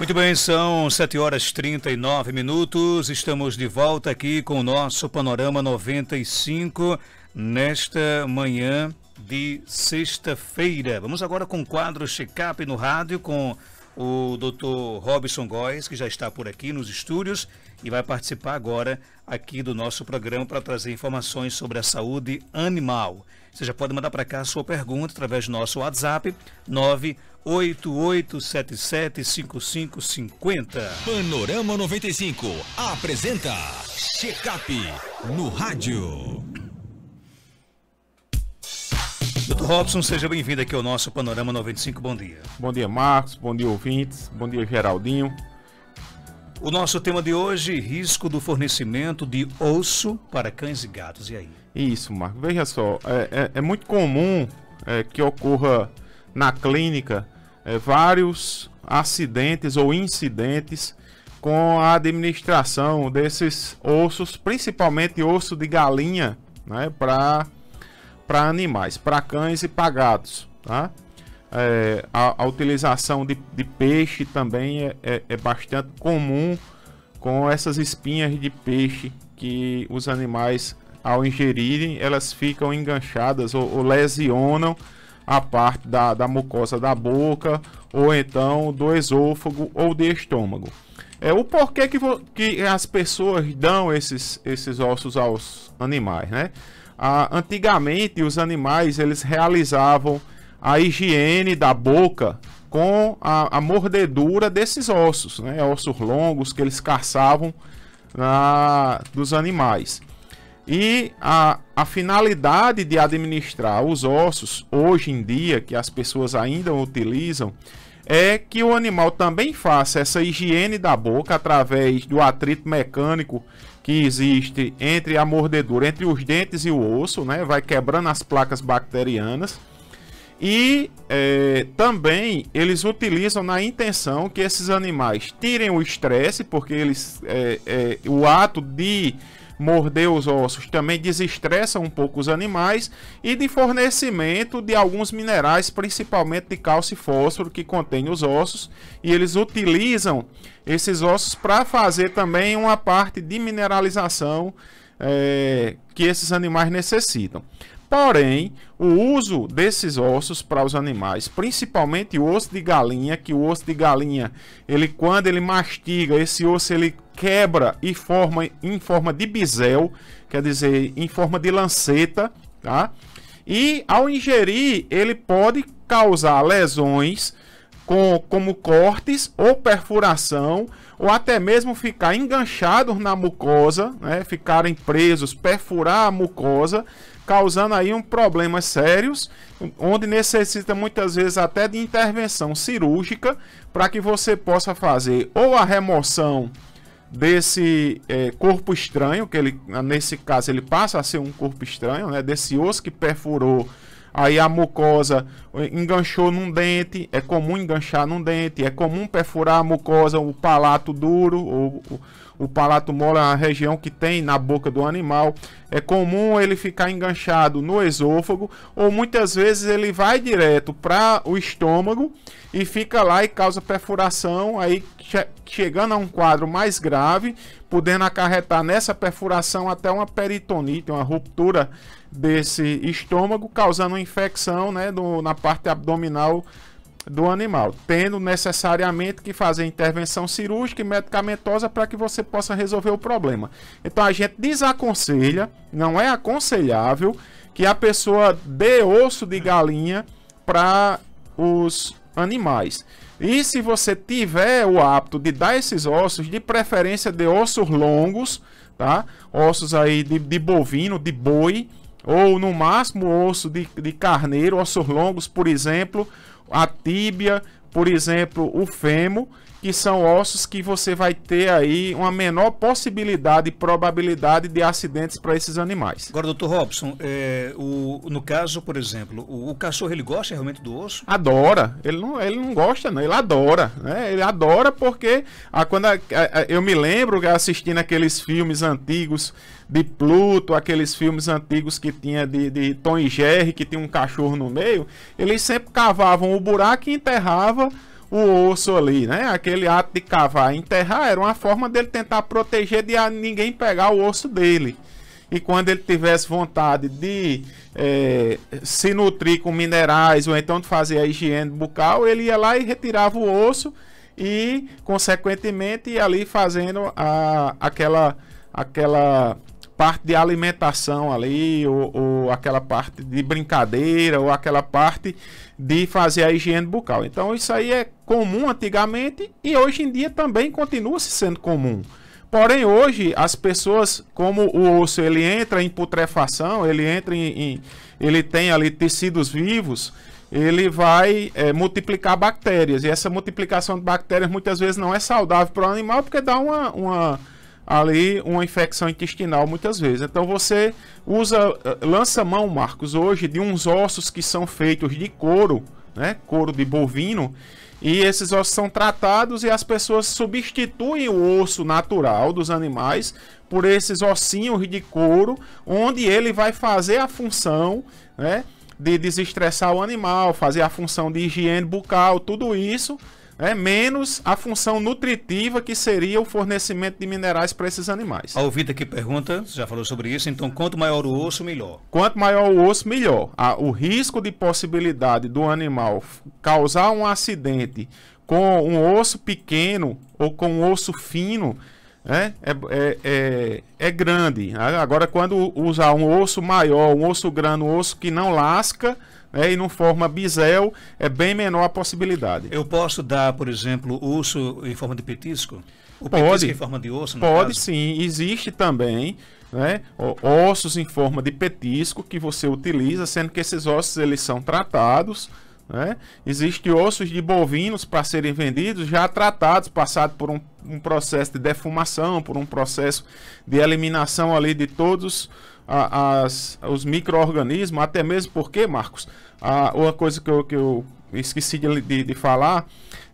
Muito bem, são 7 horas 39 minutos. Estamos de volta aqui com o nosso Panorama 95 nesta manhã de sexta-feira. Vamos agora com o quadro Checkup no rádio com o Dr. Robson Góes, que já está por aqui nos estúdios e vai participar agora aqui do nosso programa para trazer informações sobre a saúde animal. Você já pode mandar para cá a sua pergunta através do nosso WhatsApp 9 88775550. Panorama 95 apresenta Checkup no rádio. Doutor Robson, seja bem-vindo aqui ao nosso Panorama 95. Bom dia. Bom dia, Marcos. Bom dia, ouvintes. Bom dia, Geraldinho. O nosso tema de hoje, risco do fornecimento de osso para cães e gatos. E aí? Isso, Marcos? Veja só, é, é, é muito comum é, que ocorra na clínica é, vários acidentes ou incidentes com a administração desses ossos, principalmente osso de galinha, né, para animais, para cães e para gatos. Tá? É, a, a, utilização de, de peixe também é, é, é, bastante comum com essas espinhas de peixe que os animais, ao ingerirem, elas ficam enganchadas ou, ou lesionam a parte da, da mucosa da boca ou então do esôfago ou do estômago. É o porquê que, que as pessoas dão esses, esses ossos aos animais, né? Ah, antigamente os animais eles realizavam a higiene da boca com a, a, mordedura desses ossos, né? ossos longos que eles caçavam na, ah, dos animais. E a, a finalidade de administrar os ossos, hoje em dia, que as pessoas ainda utilizam, é que o animal também faça essa higiene da boca através do atrito mecânico que existe entre a mordedura, entre os dentes e o osso, né? Vai quebrando as placas bacterianas. E é, também eles utilizam na intenção que esses animais tirem o estresse, porque eles é, é, o ato de morder os ossos também desestressa um pouco os animais e de fornecimento de alguns minerais, principalmente de cálcio e fósforo que contém os ossos, e eles utilizam esses ossos para fazer também uma parte de mineralização é, que esses animais necessitam. Porém, o uso desses ossos para os animais, principalmente o osso de galinha, que o osso de galinha, ele quando ele mastiga, esse osso ele quebra e forma em forma de bisel, quer dizer, em forma de lanceta, tá? E ao ingerir, ele pode causar lesões com, como cortes ou perfuração ou até mesmo ficar enganchados na mucosa, né, ficarem presos, perfurar a mucosa, causando aí um problemas sérios, onde necessita muitas vezes até de intervenção cirúrgica para que você possa fazer ou a remoção desse é, corpo estranho, que ele nesse caso ele passa a ser um corpo estranho, né, desse osso que perfurou aí a mucosa enganchou num dente, é comum enganchar num dente, é comum perfurar a mucosa, o palato duro, ou, o, o palato mole é a região que tem na boca do animal, é comum ele ficar enganchado no esôfago, ou muitas vezes ele vai direto para o estômago e fica lá e causa perfuração, aí chegando a um quadro mais grave, podendo acarretar nessa perfuração até uma peritonite, uma ruptura desse estômago, causando infecção né, do, na parte abdominal do animal, tendo necessariamente que fazer intervenção cirúrgica e medicamentosa para que você possa resolver o problema. Então a gente desaconselha, não é aconselhável que a pessoa dê osso de galinha para os animais. E se você tiver o hábito de dar esses ossos, de preferência de ossos longos, tá? Ossos aí de, de bovino, de boi, ou no máximo osso de, de carneiro, ossos longos, por exemplo, a tíbia, por exemplo, o fêmur que são ossos que você vai ter aí uma menor possibilidade e probabilidade de acidentes para esses animais. Agora, doutor Robson, é, o, no caso, por exemplo, o, o, cachorro ele gosta realmente do osso? Adora. Ele não, ele não gosta, não. Ele adora. Né? Ele adora porque ah, a, quando a, a, eu me lembro assistindo aqueles filmes antigos de Pluto, aqueles filmes antigos que tinha de, de Tom e Jerry, que tinha um cachorro no meio, eles sempre cavavam o buraco e enterravam o osso ali, né? Aquele ato de cavar e enterrar era uma forma dele tentar proteger de ninguém pegar o osso dele. E quando ele tivesse vontade de é, se nutrir com minerais ou então de fazer a higiene bucal, ele ia lá e retirava o osso e, consequentemente, ia ali fazendo a, aquela, aquela parte de alimentação ali, ou, ou, aquela parte de brincadeira, ou aquela parte de fazer a higiene bucal. Então isso aí é comum antigamente e hoje em dia também continua se sendo comum. Porém, hoje, as pessoas, como o osso ele entra em putrefação, ele entra em. em ele tem ali tecidos vivos, ele vai é, multiplicar bactérias. E essa multiplicação de bactérias muitas vezes não é saudável para o animal, porque dá uma, uma ali uma infecção intestinal muitas vezes. Então você usa, eh, lança mão, Marcos, hoje de uns ossos que são feitos de couro, né? Couro de bovino. E esses ossos são tratados e as pessoas substituem o osso natural dos animais por esses ossinhos de couro, onde ele vai fazer a função, né? De desestressar o animal, fazer a função de higiene bucal, tudo isso é menos a função nutritiva que seria o fornecimento de minerais para esses animais. A ouvida que pergunta, já falou sobre isso, então quanto maior o osso, melhor. Quanto maior o osso, melhor. Ah, o risco de possibilidade do animal causar um acidente com um osso pequeno ou com um osso fino né, é, é, é, é grande. Agora, quando usar um osso maior, um osso grande, um osso que não lasca né, e não forma bisel, é bem menor a possibilidade. Eu posso dar, por exemplo, osso em forma de petisco? O pode, em forma de osso? Pode caso? sim, existe também né, ossos em forma de petisco que você utiliza, sendo que esses ossos eles são tratados. Né? Existem ossos de bovinos para serem vendidos já tratados, passados por um, um processo de defumação, por um processo de eliminação ali de todos os a, as, os micro-organismos, até mesmo porque, Marcos, a, uma coisa que eu, que eu esqueci de, de, de, falar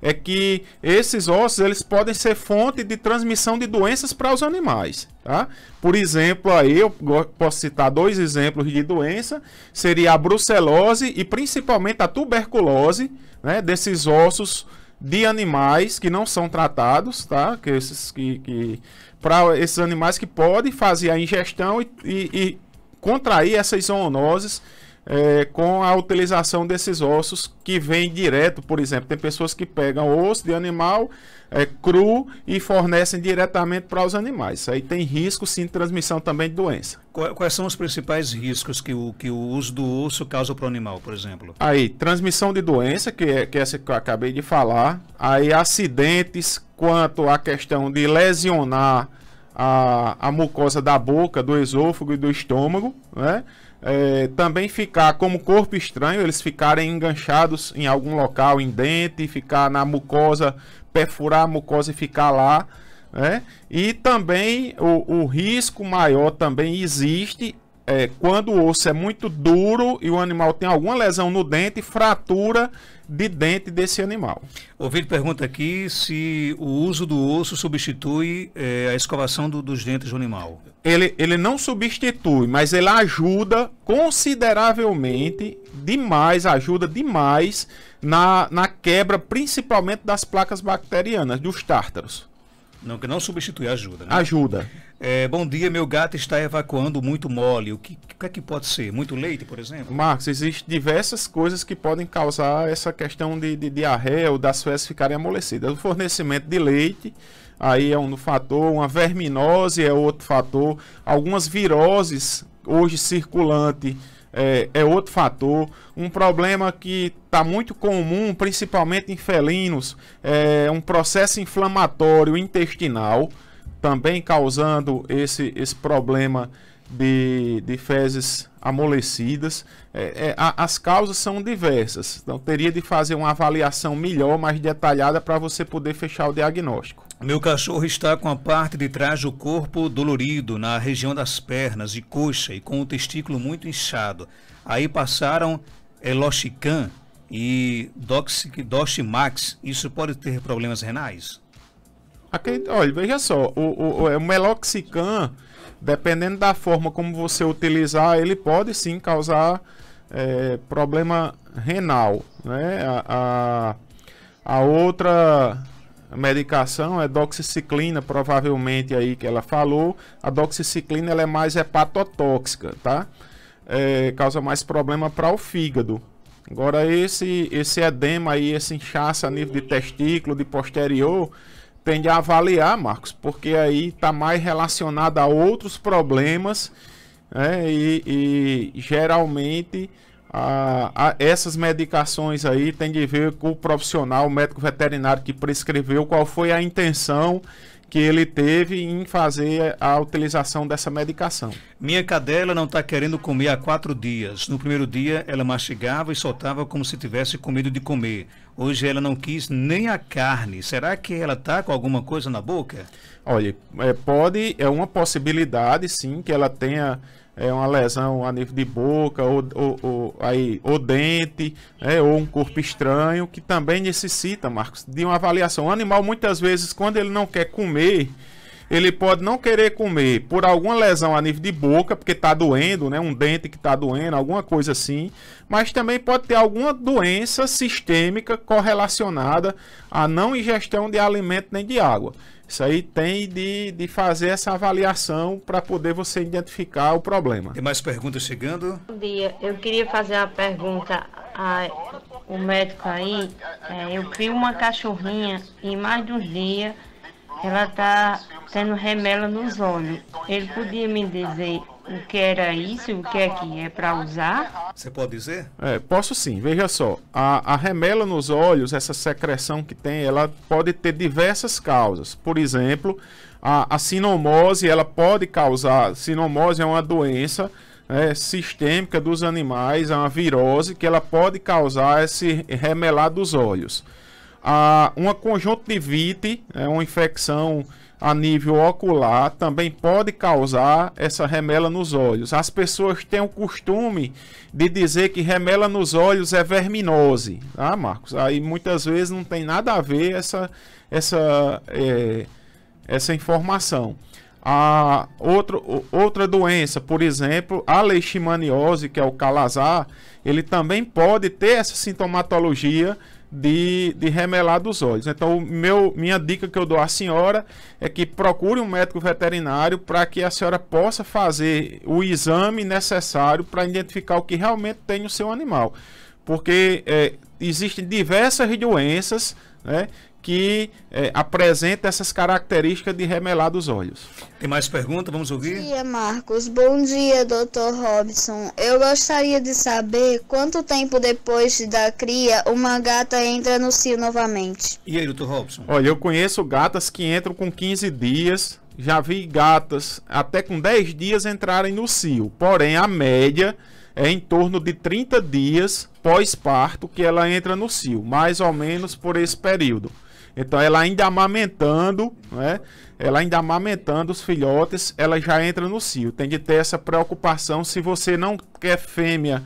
é que esses ossos eles podem ser fonte de transmissão de doenças para os animais, tá? Por exemplo, aí eu posso citar dois exemplos de doença, seria a brucelose e principalmente a tuberculose, né, desses ossos de animais que não são tratados, tá? Que esses que, que para esses animais que podem fazer a ingestão e, e, e contrair essas zoonoses é, com a utilização desses ossos que vêm direto, por exemplo, tem pessoas que pegam osso de animal é, cru e fornecem diretamente para os animais. Isso aí tem risco sim de transmissão também de doença. Quais são os principais riscos que o, que o uso do osso causa para o animal, por exemplo? Aí, transmissão de doença, que é, que é essa que eu acabei de falar. Aí, acidentes quanto à questão de lesionar a, a mucosa da boca, do esôfago e do estômago, né? É, também ficar como corpo estranho, eles ficarem enganchados em algum local, em dente, ficar na mucosa, perfurar a mucosa e ficar lá. Né? E também o, o risco maior também existe é, quando o osso é muito duro e o animal tem alguma lesão no dente, fratura de dente desse animal. Ouvinte pergunta aqui se o uso do osso substitui é, a escovação do, dos dentes do animal. Ele, ele não substitui, mas ele ajuda consideravelmente, demais, ajuda demais na, na quebra principalmente das placas bacterianas, dos tártaros. Não, que não substitui, ajuda. Né? Ajuda. É, bom dia, meu gato está evacuando muito mole. O que, que é que pode ser? Muito leite, por exemplo? Marcos, existem diversas coisas que podem causar essa questão de, de diarreia ou das fezes ficarem amolecidas. O fornecimento de leite, aí é um fator, uma verminose é outro fator, algumas viroses hoje circulante é, é outro fator, um problema que está muito comum, principalmente em felinos, é um processo inflamatório intestinal também causando esse, esse problema de, de fezes amolecidas. É, é, a, as causas são diversas, então teria de fazer uma avaliação melhor, mais detalhada, para você poder fechar o diagnóstico. Meu cachorro está com a parte de trás do corpo dolorido, na região das pernas e coxa, e com o testículo muito inchado. Aí passaram Eloxican é, e Doximax. Isso pode ter problemas renais? Aqui, olha, veja só, o, o, é o meloxicam, dependendo da forma como você utilizar, ele pode sim causar é, problema renal. Né? A, a, a, outra medicação é doxiciclina, provavelmente aí que ela falou. A doxiciclina ela é mais hepatotóxica, tá? É, causa mais problema para o fígado. Agora esse esse edema aí, esse inchaço a nível de testículo, de posterior, tende a avaliar, Marcos, porque aí está mais relacionado a outros problemas né? e, e geralmente a, a essas medicações aí tem de ver com o profissional, o médico veterinário que prescreveu, qual foi a intenção que ele teve em fazer a utilização dessa medicação. Minha cadela não está querendo comer há quatro dias. No primeiro dia, ela mastigava e soltava como se tivesse com medo de comer. Hoje ela não quis nem a carne. Será que ela está com alguma coisa na boca? Olha, é, pode, é uma possibilidade sim que ela tenha é, uma lesão a nível de boca, ou, ou, ou aí, ou dente, é, ou um corpo estranho, que também necessita, Marcos, de uma avaliação. O animal, muitas vezes, quando ele não quer comer, ele pode não querer comer por alguma lesão a nível de boca, porque está doendo, né? Um dente que está doendo, alguma coisa assim. Mas também pode ter alguma doença sistêmica correlacionada à não ingestão de alimento nem de água. Isso aí tem de, de fazer essa avaliação para poder você identificar o problema. Tem mais perguntas chegando? Bom dia. Eu queria fazer uma pergunta ao médico aí. É, eu crio uma cachorrinha e mais de uns dias ela está Tendo remela nos olhos. Ele podia me dizer o que era isso, o que é que é para usar? Você pode dizer? É, posso sim. Veja só, a, a remela nos olhos, essa secreção que tem, ela pode ter diversas causas. Por exemplo, a, a sinomose, ela pode causar. Sinomose é uma doença é, sistêmica dos animais, é uma virose que ela pode causar esse remelar dos olhos. Ah, uma conjuntivite, é uma infecção a nível ocular também pode causar essa remela nos olhos. As pessoas têm o costume de dizer que remela nos olhos é verminose, tá, Marcos? Aí muitas vezes não tem nada a ver essa, essa, é, essa informação. A outro, outra doença, por exemplo, a leishmaniose, que é o calazar, ele também pode ter essa sintomatologia de, de remelar dos olhos. Então, meu, minha dica que eu dou à senhora é que procure um médico veterinário para que a senhora possa fazer o exame necessário para identificar o que realmente tem no seu animal. Porque é, existem diversas doenças né, que é, apresenta essas características de remelar dos olhos. Tem mais pergunta? Vamos ouvir? Bom dia, Marcos. Bom dia, Dr. Robson. Eu gostaria de saber quanto tempo depois da cria uma gata entra no cio novamente. E aí, Dr. Robson? Olha, eu conheço gatas que entram com 15 dias. Já vi gatas até com 10 dias entrarem no cio. Porém, a média é em torno de 30 dias pós-parto que ela entra no cio, mais ou menos por esse período. Então ela ainda amamentando, né? Ela ainda amamentando os filhotes, ela já entra no cio. Tem de ter essa preocupação se você não quer fêmea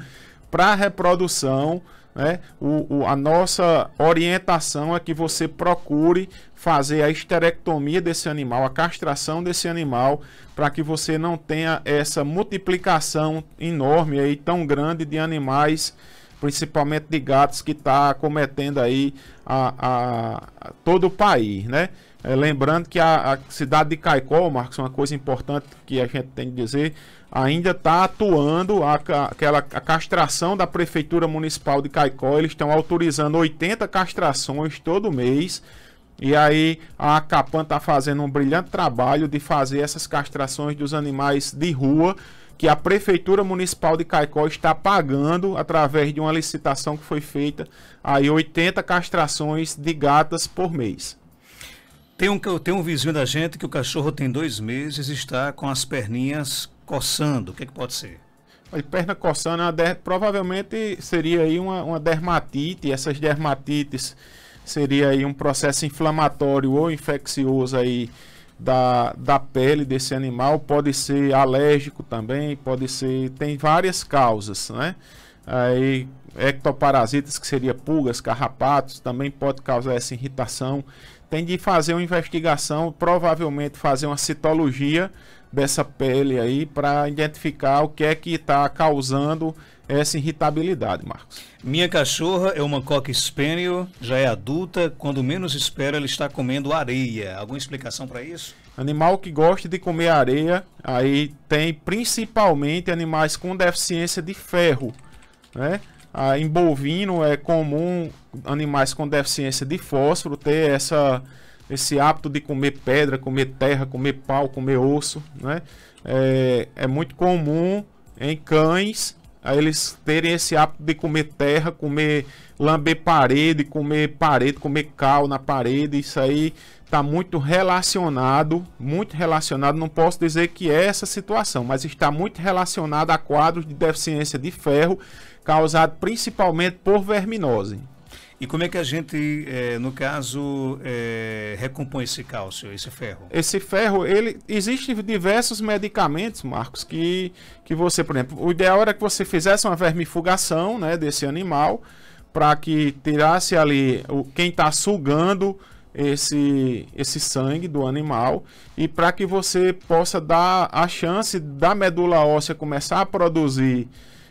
para reprodução, né? O, o, a nossa orientação é que você procure fazer a esterectomia desse animal, a castração desse animal, para que você não tenha essa multiplicação enorme aí tão grande de animais principalmente de gatos que está cometendo aí a, a, a, todo o país, né? É, lembrando que a, a, cidade de Caicó, Marcos, uma coisa importante que a gente tem que dizer, ainda está atuando a, aquela a castração da Prefeitura Municipal de Caicó. Eles estão autorizando 80 castrações todo mês. E aí a Capan está fazendo um brilhante trabalho de fazer essas castrações dos animais de rua que a Prefeitura Municipal de Caicó está pagando, através de uma licitação que foi feita, aí 80 castrações de gatas por mês. Tem um, tem um vizinho da gente que o cachorro tem dois meses e está com as perninhas coçando. O que, é que pode ser? E perna coçando, é provavelmente seria aí uma, uma dermatite. Essas dermatites seria aí um processo inflamatório ou infeccioso aí da, da pele desse animal, pode ser alérgico também, pode ser. tem várias causas, né? Aí, ectoparasitas, que seria pulgas, carrapatos, também pode causar essa irritação. Tem de fazer uma investigação, provavelmente fazer uma citologia dessa pele aí para identificar o que é que está causando essa irritabilidade, Marcos. Minha cachorra é uma cocker Spaniel, já é adulta, quando menos espera ela está comendo areia. Alguma explicação para isso? Animal que gosta de comer areia, aí tem principalmente animais com deficiência de ferro, né? Ah, em bovino é comum animais com deficiência de fósforo ter essa esse hábito de comer pedra, comer terra, comer pau, comer osso, né? É, é muito comum em cães eles terem esse hábito de comer terra, comer lamber parede, comer parede, comer cal na parede. Isso aí está muito relacionado, muito relacionado. Não posso dizer que é essa situação, mas está muito relacionado a quadros de deficiência de ferro causado principalmente por verminose. E como é que a gente, é, no caso, é, recompõe esse cálcio, esse ferro? Esse ferro, ele existe diversos medicamentos, Marcos, que, que você, por exemplo, o ideal era que você fizesse uma vermifugação né, desse animal para que tirasse ali o, quem está sugando esse, esse sangue do animal e para que você possa dar a chance da medula óssea começar a produzir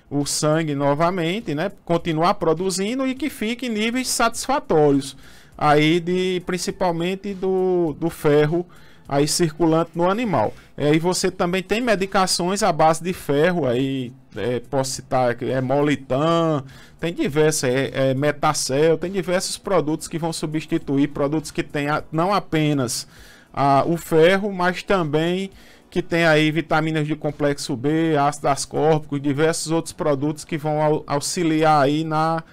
o sangue novamente, né? Continuar produzindo e que fique em níveis satisfatórios aí de principalmente do, do ferro aí circulante no animal. É, e você também tem medicações à base de ferro aí, é, posso citar é Molitan, tem diversas, é, é, Metacel, tem diversos produtos que vão substituir produtos que têm não apenas a, o ferro, mas também que tem aí vitaminas de complexo B, ácido ascórbico e diversos outros produtos que vão auxiliar aí na,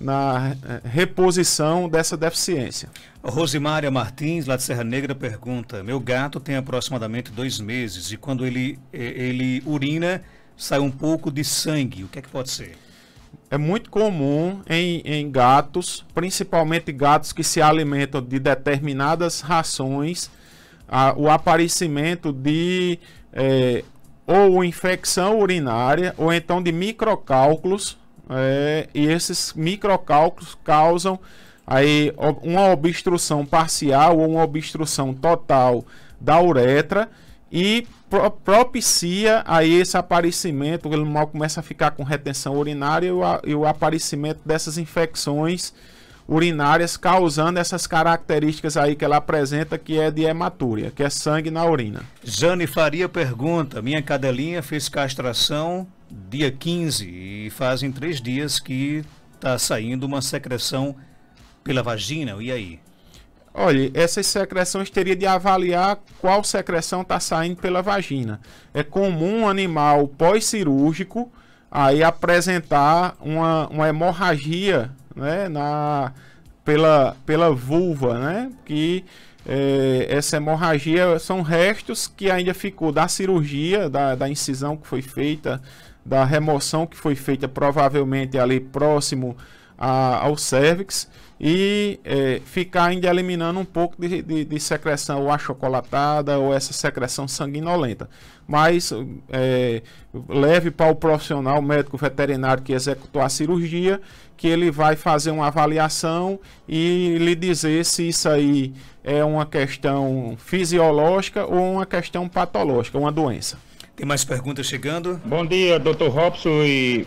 na eh, reposição dessa deficiência. Rosimária Martins, lá de Serra Negra, pergunta: Meu gato tem aproximadamente dois meses e quando ele, eh, ele urina sai um pouco de sangue. O que é que pode ser? É muito comum em, em gatos, principalmente gatos que se alimentam de determinadas rações a, o aparecimento de é, ou infecção urinária ou então de microcálculos é, e esses microcálculos causam aí uma obstrução parcial ou uma obstrução total da uretra e pro propicia aí esse aparecimento, ele mal começa a ficar com retenção urinária e o, e o aparecimento dessas infecções urinárias, causando essas características aí que ela apresenta, que é de hematúria, que é sangue na urina. Jane Faria pergunta: minha cadelinha fez castração dia 15 e fazem três dias que está saindo uma secreção pela vagina, e aí? Olha, essas secreções teria de avaliar qual secreção está saindo pela vagina. É comum um animal pós-cirúrgico aí apresentar uma, uma hemorragia né, na, pela, pela vulva, né, que é, essa hemorragia são restos que ainda ficou da cirurgia, da, da incisão que foi feita, da remoção que foi feita provavelmente ali próximo a, ao cérvix e é, ficar ainda eliminando um pouco de, de, de, secreção ou achocolatada ou essa secreção sanguinolenta. Mas é, leve para o profissional médico veterinário que executou a cirurgia, que ele vai fazer uma avaliação e lhe dizer se isso aí é uma questão fisiológica ou uma questão patológica, uma doença. Tem mais perguntas chegando? Bom dia, doutor Robson e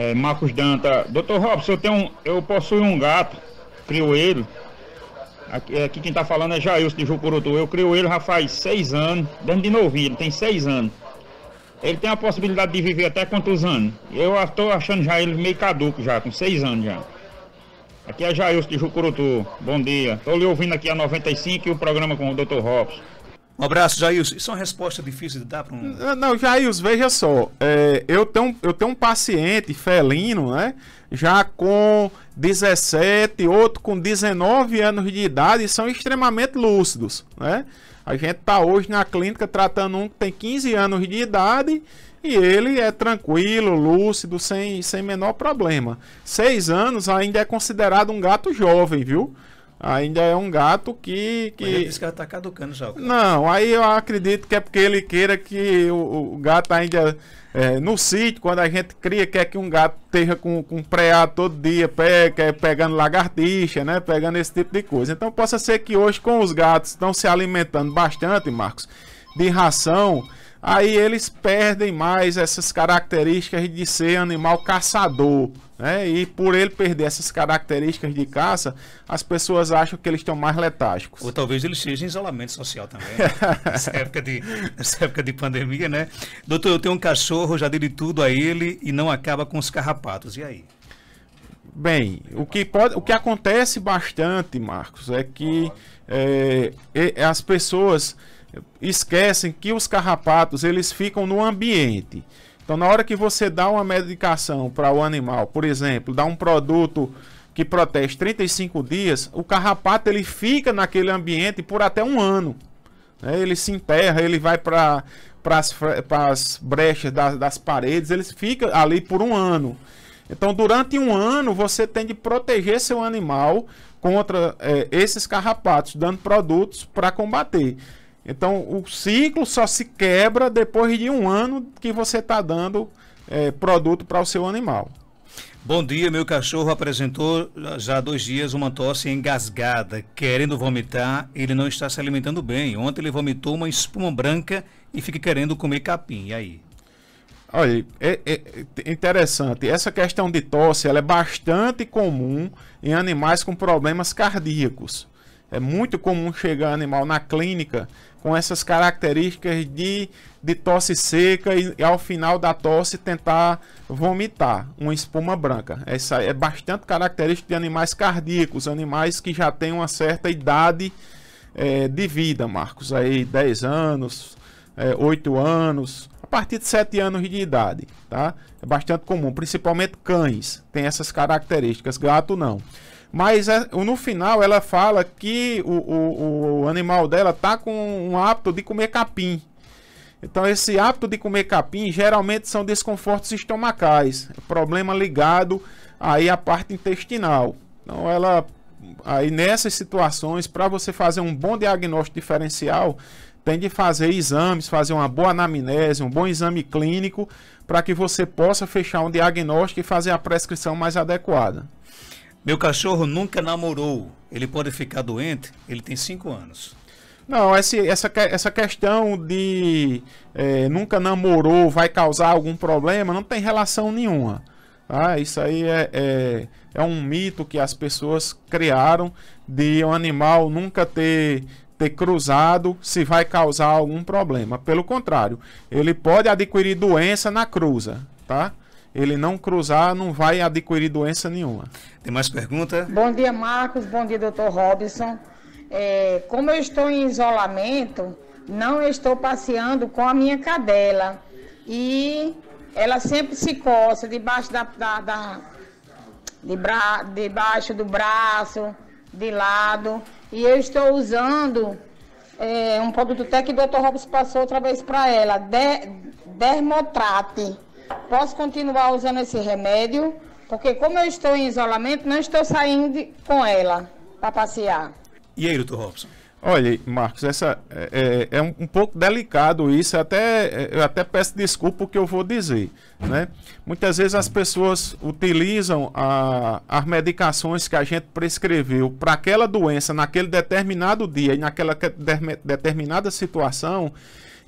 é, Marcos Danta, doutor Robson, eu tenho um, eu possuo um gato, crio ele. Aqui, é, aqui quem está falando é Jailson de Jucurutu. Eu crio ele já faz seis anos, dentro de novinho, ele tem seis anos. Ele tem a possibilidade de viver até quantos anos? Eu estou achando já ele meio caduco já, com seis anos já. Aqui é Jailson de Jucurutu. Bom dia. Estou lhe ouvindo aqui a 95 e o programa com o Dr. Robson. Um abraço, Jailson. Isso é uma resposta difícil de dar para um. Não, Jailson, veja só. É, eu, tenho, eu tenho um paciente felino, né? Já com 17, outro com 19 anos de idade, e são extremamente lúcidos, né? A gente está hoje na clínica tratando um que tem 15 anos de idade e ele é tranquilo, lúcido, sem, sem menor problema. Seis anos ainda é considerado um gato jovem, viu? Ainda é um gato que. que... ele disse é que ela tá caducando já. Não, aí eu acredito que é porque ele queira que o, o gato ainda. É, no sítio, quando a gente cria, quer que um gato esteja com, com preá todo dia, pega, é pegando lagartixa, né? Pegando esse tipo de coisa. Então possa ser que hoje, com os gatos, estão se alimentando bastante, Marcos, de ração aí eles perdem mais essas características de ser animal caçador. Né? E por ele perder essas características de caça, as pessoas acham que eles estão mais letásticos. Ou talvez eles estejam em isolamento social também. Né? nessa, época de, nessa época de pandemia, né? Doutor, eu tenho um cachorro, já dei de tudo a ele e não acaba com os carrapatos. E aí? Bem, o que, pode, o que acontece bastante, Marcos, é que é, as pessoas esquecem que os carrapatos eles ficam no ambiente. Então, na hora que você dá uma medicação para o animal, por exemplo, dá um produto que protege 35 dias, o carrapato ele fica naquele ambiente por até um ano. Né? Ele se enterra, ele vai para as brechas das, das paredes, ele fica ali por um ano. Então, durante um ano, você tem de proteger seu animal contra é, esses carrapatos, dando produtos para combater. Então o ciclo só se quebra depois de um ano que você está dando é, produto para o seu animal. Bom dia, meu cachorro apresentou já há dois dias uma tosse engasgada, querendo vomitar. Ele não está se alimentando bem. Ontem ele vomitou uma espuma branca e fica querendo comer capim. E aí? Olha, é, é, é interessante. Essa questão de tosse ela é bastante comum em animais com problemas cardíacos. É muito comum chegar animal na clínica com essas características de, de tosse seca e, e, ao final da tosse tentar vomitar uma espuma branca. Essa é bastante característica de animais cardíacos, animais que já têm uma certa idade é, de vida, Marcos, aí 10 anos, é, 8 anos, a partir de 7 anos de idade, tá? É bastante comum, principalmente cães, tem essas características, gato não. Mas é, no final ela fala que o, o, o animal dela tá com um hábito de comer capim. Então, esse hábito de comer capim geralmente são desconfortos estomacais, problema ligado aí à parte intestinal. Então, ela aí nessas situações, para você fazer um bom diagnóstico diferencial, tem de fazer exames, fazer uma boa anamnese, um bom exame clínico, para que você possa fechar um diagnóstico e fazer a prescrição mais adequada. Meu cachorro nunca namorou. Ele pode ficar doente? Ele tem 5 anos. Não, essa essa, essa questão de é, nunca namorou vai causar algum problema não tem relação nenhuma. Tá? Isso aí é, é, é, um mito que as pessoas criaram de um animal nunca ter, ter cruzado se vai causar algum problema. Pelo contrário, ele pode adquirir doença na cruza. Tá? ele não cruzar, não vai adquirir doença nenhuma. Tem mais pergunta? Bom dia, Marcos. Bom dia, doutor Robson. É, como eu estou em isolamento, não estou passeando com a minha cadela. E ela sempre se coça debaixo da, da, da de bra, debaixo do braço, de lado. E eu estou usando é, um produto até que o Dr. Robson passou outra vez para ela, de, Dermotrate posso continuar usando esse remédio, porque como eu estou em isolamento, não estou saindo com ela para passear. E aí, doutor Robson? Olha, Marcos, essa é, é, é um, um, pouco delicado isso, até, é, eu até peço desculpa o que eu vou dizer. Né? Muitas vezes as pessoas utilizam a, as medicações que a gente prescreveu para aquela doença naquele determinado dia e naquela de, determinada situação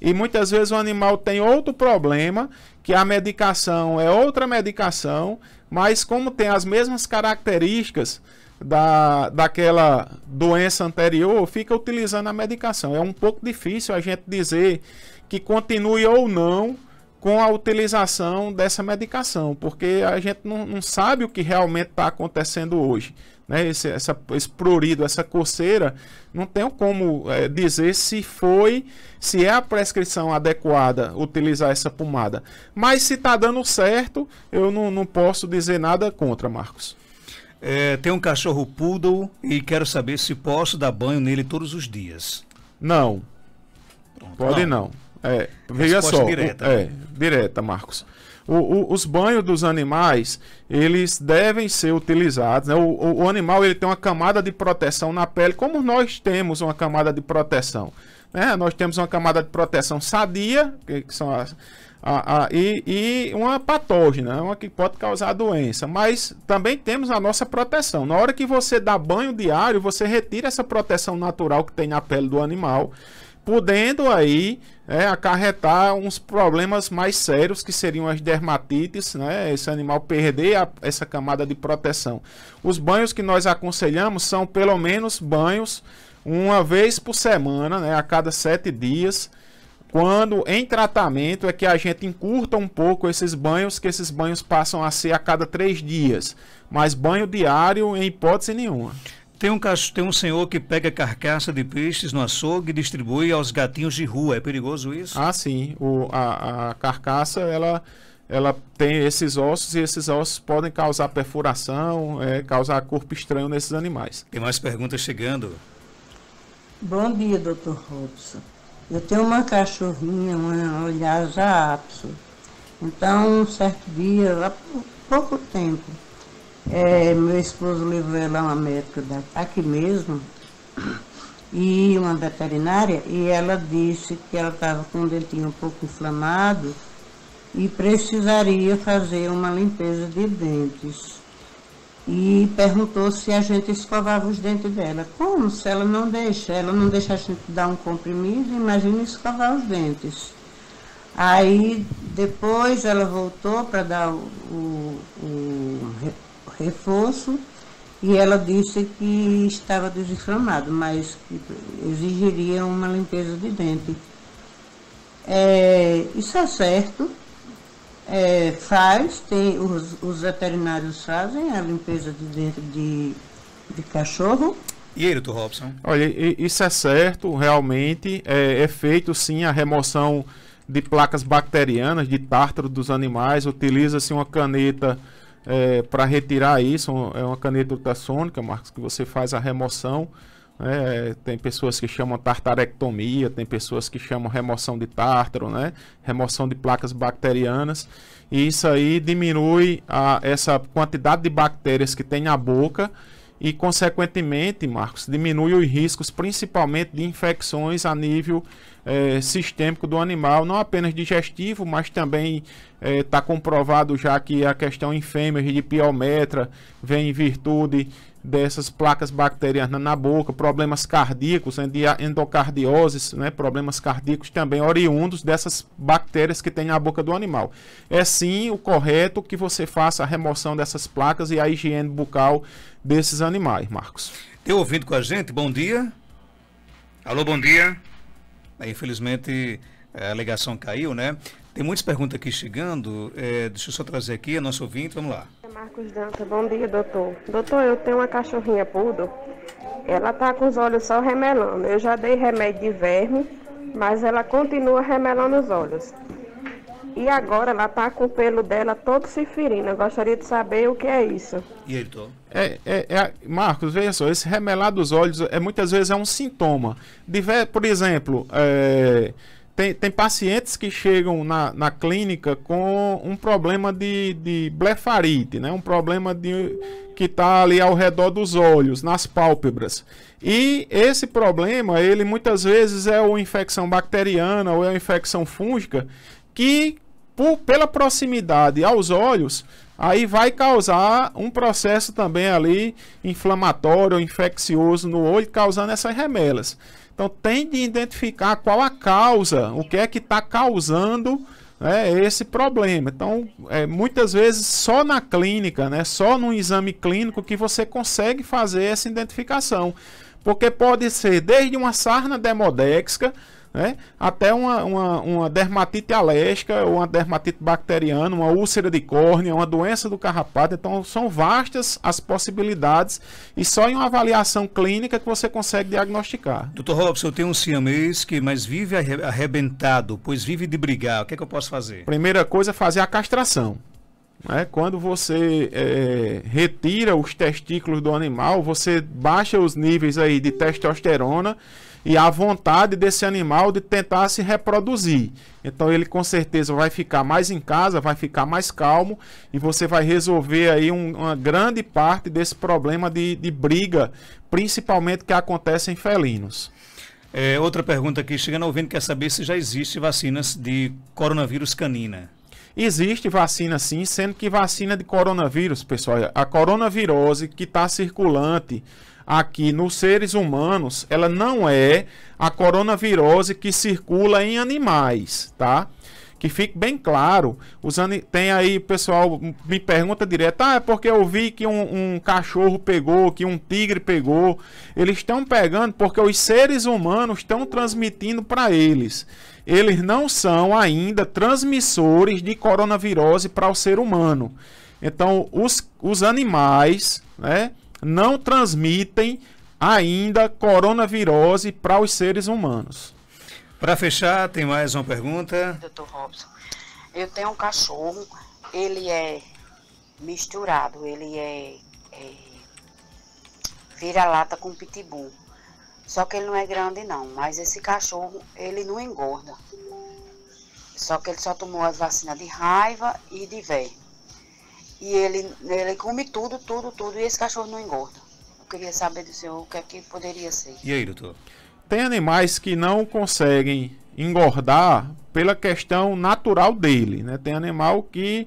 e muitas vezes o animal tem outro problema, que a medicação é outra medicação, mas como tem as mesmas características da, daquela doença anterior, fica utilizando a medicação. É um pouco difícil a gente dizer que continue ou não com a utilização dessa medicação, porque a gente não, não sabe o que realmente está acontecendo hoje né, esse, essa, esse prurido, essa coceira, não tenho como é, dizer se foi, se é a prescrição adequada utilizar essa pomada. Mas se está dando certo, eu não, não posso dizer nada contra, Marcos. É, tem um cachorro poodle e quero saber se posso dar banho nele todos os dias. Não. Pronto, Pode não. não. É, veja só. Direta. É, né? direta, Marcos o, o, os banhos dos animais, eles devem ser utilizados. Né? O, o, animal ele tem uma camada de proteção na pele, como nós temos uma camada de proteção. Né? Nós temos uma camada de proteção sadia, que, que são as, a, a, e, e, uma patógena, uma que pode causar doença. Mas também temos a nossa proteção. Na hora que você dá banho diário, você retira essa proteção natural que tem na pele do animal, podendo aí é, acarretar uns problemas mais sérios que seriam as dermatites, né? Esse animal perder a, essa camada de proteção. Os banhos que nós aconselhamos são pelo menos banhos uma vez por semana, né? A cada sete dias. Quando em tratamento é que a gente encurta um pouco esses banhos, que esses banhos passam a ser a cada três dias. Mas banho diário em hipótese nenhuma. Tem um, cacho, tem um senhor que pega carcaça de peixes no açougue e distribui aos gatinhos de rua. É perigoso isso? Ah, sim. O, a, a carcaça, ela ela tem esses ossos e esses ossos podem causar perfuração, é, causar corpo estranho nesses animais. Tem mais perguntas chegando. Bom dia, doutor Robson. Eu tenho uma cachorrinha, uma olhada apso. Então, um certo dia, há pouco tempo, é, meu esposo levou ela a uma médica aqui mesmo, e uma veterinária, e ela disse que ela estava com o dentinho um pouco inflamado e precisaria fazer uma limpeza de dentes. E perguntou se a gente escovava os dentes dela. Como? Se ela não deixa, ela não deixa a gente dar um comprimido, imagina escovar os dentes. Aí depois ela voltou para dar o, o, o reforço e ela disse que estava desinflamado, mas exigiria uma limpeza de dente. É, isso é certo, é, faz, tem, os, os, veterinários fazem a limpeza de dente de, de cachorro. E aí, doutor Robson? Olha, isso é certo, realmente, é, é feito sim a remoção de placas bacterianas, de tártaro dos animais, utiliza-se uma caneta é, para retirar isso, é uma é caneta sônica Marcos, que você faz a remoção. É, tem pessoas que chamam tartarectomia, tem pessoas que chamam remoção de tártaro, né? remoção de placas bacterianas. E isso aí diminui a, essa quantidade de bactérias que tem na boca e, consequentemente, Marcos, diminui os riscos, principalmente de infecções a nível eh, sistêmico do animal, não apenas digestivo, mas também está eh, comprovado já que a questão em fêmeas de piometra vem em virtude dessas placas bacterianas na boca, problemas cardíacos, né, endocardioses, né, problemas cardíacos também oriundos dessas bactérias que tem na boca do animal. É sim o correto que você faça a remoção dessas placas e a higiene bucal desses animais, Marcos. Tem ouvindo com a gente? Bom dia. Alô, bom dia. Infelizmente a ligação caiu, né? Tem muitas perguntas aqui chegando. É, deixa eu só trazer aqui a nossa ouvinte. Vamos lá. É Marcos Danta, bom dia, doutor. Doutor, eu tenho uma cachorrinha pudo. Ela tá com os olhos só remelando. Eu já dei remédio de verme, mas ela continua remelando os olhos. E agora ela tá com o pelo dela todo se ferindo. Eu gostaria de saber o que é isso. E aí, doutor? É, é, é, Marcos, veja só, esse remelar dos olhos é muitas vezes é um sintoma. De, por exemplo, é, tem, tem pacientes que chegam na, na clínica com um problema de, de blefarite, né? Um problema de que está ali ao redor dos olhos, nas pálpebras. E esse problema, ele muitas vezes é uma infecção bacteriana ou é uma infecção fúngica que, por, pela proximidade aos olhos, aí vai causar um processo também ali inflamatório, infeccioso no olho, causando essas remelas. Então tem de identificar qual a causa, o que é que está causando né, esse problema. Então, é, muitas vezes só na clínica, né, só no exame clínico que você consegue fazer essa identificação. Porque pode ser desde uma sarna demodexica, né? até uma, uma, uma dermatite alérgica, ou uma dermatite bacteriana, uma úlcera de córnea, uma doença do carrapato. Então, são vastas as possibilidades e só em uma avaliação clínica que você consegue diagnosticar. Doutor Robson, eu tenho um siamês que mas vive arrebentado, pois vive de brigar. O que, é que eu posso fazer? Primeira coisa é fazer a castração. Né? Quando você é, retira os testículos do animal, você baixa os níveis aí de testosterona e a vontade desse animal de tentar se reproduzir. Então ele com certeza vai ficar mais em casa, vai ficar mais calmo e você vai resolver aí um, uma grande parte desse problema de, de briga, principalmente que acontece em felinos. É, outra pergunta aqui, chegando ouvindo, quer saber se já existe vacinas de coronavírus canina. Existe vacina sim, sendo que vacina de coronavírus, pessoal, a coronavirose que está circulante aqui nos seres humanos, ela não é a coronavirose que circula em animais, tá? Que fique bem claro. Os Tem aí, pessoal me pergunta direto: ah, é porque eu vi que um, um cachorro pegou, que um tigre pegou. Eles estão pegando porque os seres humanos estão transmitindo para eles. Eles não são ainda transmissores de coronavirose para o ser humano. Então, os, os animais, né? não transmitem ainda coronavirose para os seres humanos. Para fechar, tem mais uma pergunta. Dr. Robson, eu tenho um cachorro, ele é misturado, ele é, é vira-lata com pitbull. Só que ele não é grande não, mas esse cachorro, ele não engorda. Só que ele só tomou a vacina de raiva e de véio. E ele, ele come tudo, tudo, tudo, e esse cachorro não engorda. Eu queria saber do senhor o que é que poderia ser. E aí, doutor? Tem animais que não conseguem engordar pela questão natural dele, né? Tem animal que,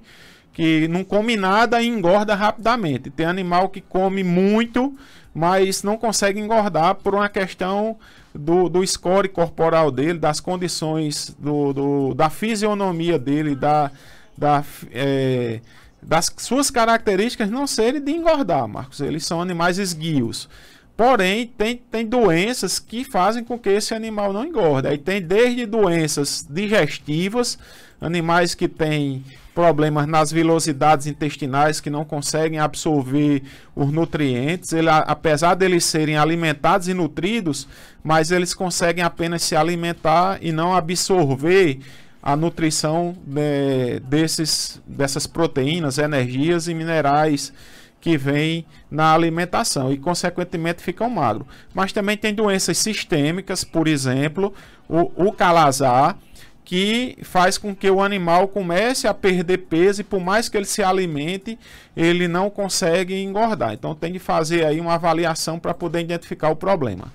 que não come nada e engorda rapidamente. Tem animal que come muito, mas não consegue engordar por uma questão do, do score corporal dele, das condições do, do da fisionomia dele, da, da é, das suas características não serem de engordar, Marcos. Eles são animais esguios. Porém, tem, tem doenças que fazem com que esse animal não engorde. Aí tem desde doenças digestivas, animais que têm problemas nas velocidades intestinais, que não conseguem absorver os nutrientes. Ele, apesar deles serem alimentados e nutridos, mas eles conseguem apenas se alimentar e não absorver a nutrição né, desses, dessas proteínas, energias e minerais que vêm na alimentação e, consequentemente, ficam magros. Mas também tem doenças sistêmicas, por exemplo, o, o calazar, que faz com que o animal comece a perder peso e por mais que ele se alimente, ele não consegue engordar. Então tem de fazer aí uma avaliação para poder identificar o problema.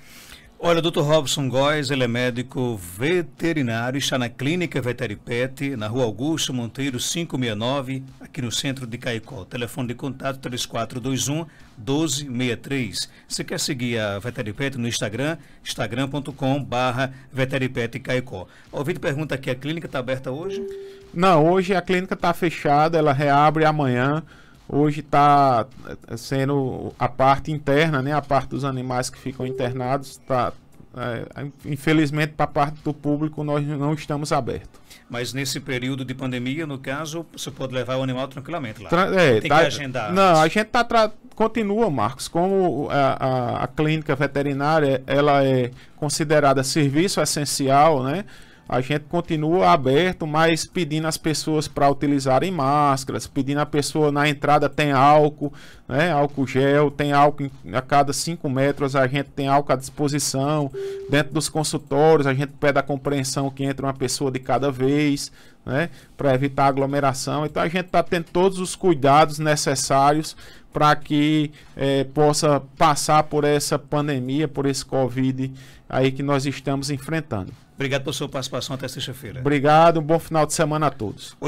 Olha, o Dr. Robson Góes, ele é médico veterinário, está na Clínica Veteripet, na Rua Augusto Monteiro 569, aqui no centro de Caicó. Telefone de contato 3421 1263. Se quer seguir a Veteripet no Instagram, instagram.com barra Veteripet Caicó. Ouvido pergunta aqui, a clínica está aberta hoje? Não, hoje a clínica está fechada, ela reabre amanhã. Hoje está eh, sendo a parte interna, né? A parte dos animais que ficam internados está é, eh, infelizmente, para parte do público, nós não estamos abertos. Mas nesse período de pandemia, no caso, você pode levar o animal tranquilamente lá. Tra é, Tem tá, que agendar. Não, a gente tá continua, Marcos. Como a, a, a, clínica veterinária ela é considerada serviço essencial, né? a gente continua aberto, mas pedindo as pessoas para utilizarem máscaras, pedindo a pessoa na entrada tem álcool, né, álcool gel, tem álcool a cada 5 metros, a gente tem álcool à disposição, dentro dos consultórios a gente pede a compreensão que entra uma pessoa de cada vez, né, para evitar aglomeração. Então a gente está tendo todos os cuidados necessários para que eh, possa passar por essa pandemia, por esse Covid aí que nós estamos enfrentando. Obrigado pela sua participação até sexta-feira. Obrigado, um bom final de semana a todos.